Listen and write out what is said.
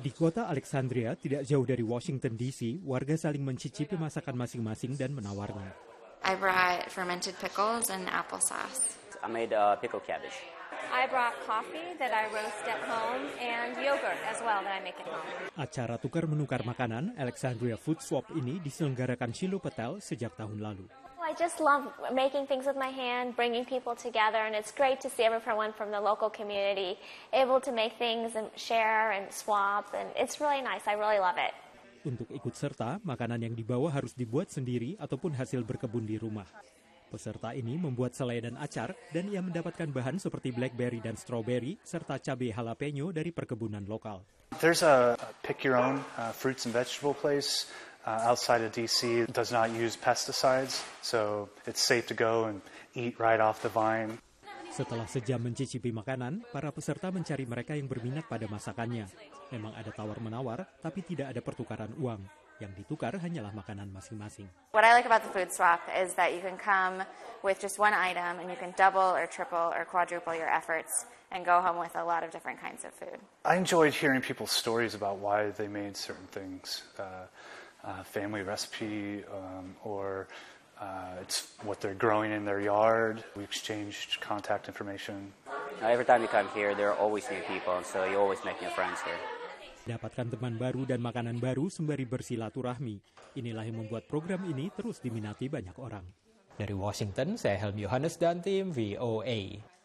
Di kota Alexandria, tidak jauh dari Washington DC, warga saling mencicipi masakan masing-masing dan menawarnya. I brought fermented pickles and applesauce. I made a uh, pickle cabbage. I brought coffee that I roast at home and yogurt as well that I make at home. Acara tukar menukar makanan Alexandria Food Swap ini diselenggarakan Shiloh Petel sejak tahun lalu. I just love making things with my hand, bringing people together, and it's great to see everyone from the local community able to make things and share and swap, and it's really nice. I really love it. Untuk ikut serta, makanan yang dibawa harus dibuat sendiri ataupun hasil berkebun di rumah. Peserta ini membuat selai dan acar, dan ia mendapatkan bahan seperti blackberry dan strawberry, serta cabai jalapeno dari perkebunan lokal. There's a, pick your own uh, fruits and vegetable place uh, outside of DC does not use pesticides, so it's safe to go and eat right off the vine. Setelah sejam mencicipi makanan, para peserta mencari mereka yang berminat pada masakannya. Memang ada tawar-menawar, tapi tidak ada pertukaran uang. Yang ditukar hanyalah makanan masing-masing. What I like about the food swap is that you can come with just one item and you can double or triple or quadruple your efforts and go home with a lot of different kinds of food. I enjoyed hearing people's stories about why they made certain things. Uh, uh, family recipe um, or uh, it's what they're growing in their yard. We exchanged contact information. Every time you come here, there are always new people, so you always make new friends here. Dapatkan teman baru dan makanan baru sembari bersilaturahmi. Inilah yang membuat program ini terus diminati banyak orang. Dari Washington, saya Helm Yohanes dan tim VOA.